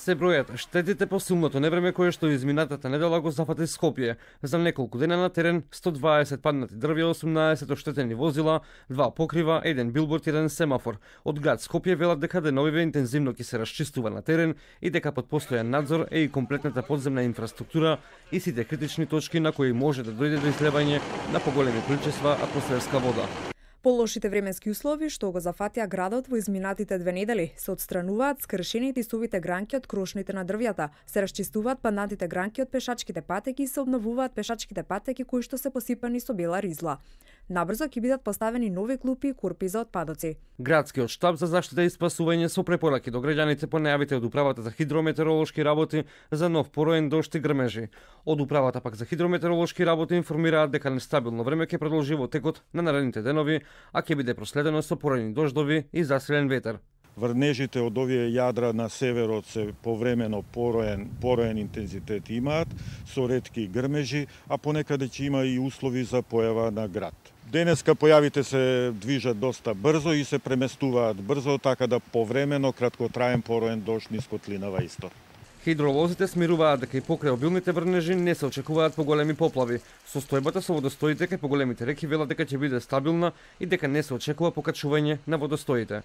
се бројат штетите по силното невреме кое што изминатата недела го зафати Скопје. За неколку дена на терен 120 паднати дрвја, 18 оштетени возила, два покрива, еден билборд и еден семафор. Од град Скопје велат дека деновиве интензивно ќе се расчистува на терен и дека под постојан надзор е и комплетната подземна инфраструктура и сите критични точки на кои може да дојде до излевање на поголеми количества атмосферска вода. Полошите временски услови што го зафатија градот во изминатите две недели се отстрануваат скршените сувите гранки од крошните на дрвјата, се расчистуваат панатите гранки од пешачките патеки и се обновуваат пешачките патеки кои што се посипани со бела ризла. Набрзо ќе бидат поставени нови клупи и курпи за отпадоци. Градскиот штаб за заштита и спасување со препораки до граѓаните по најавите од управата за хидрометеоролошки работи за нов пороен дошти грмежи. Од управата пак за хидрометеоролошки работи информираат дека нестабилно време ќе продолжи во текот на наредните денови, а ќе биде проследено со пороени дождови и засилен ветер. Врнежите од овие јадра на северот се повремено пороен, пороен интензитет имаат, со ретки грмежи, а понекаде ќе има и услови за појава на град. Денеска појавите се движат доста брзо и се преместуваат брзо, така да повремено краткотраен пороен дош низ котлинава Истор. Хидролозите смируваат дека и покрај обилните врнежи не се очекуваат поголеми поплави. Состојбата со водостоите кај поголемите реки велат дека ќе биде стабилна и дека не се очекува покачување на водостоите.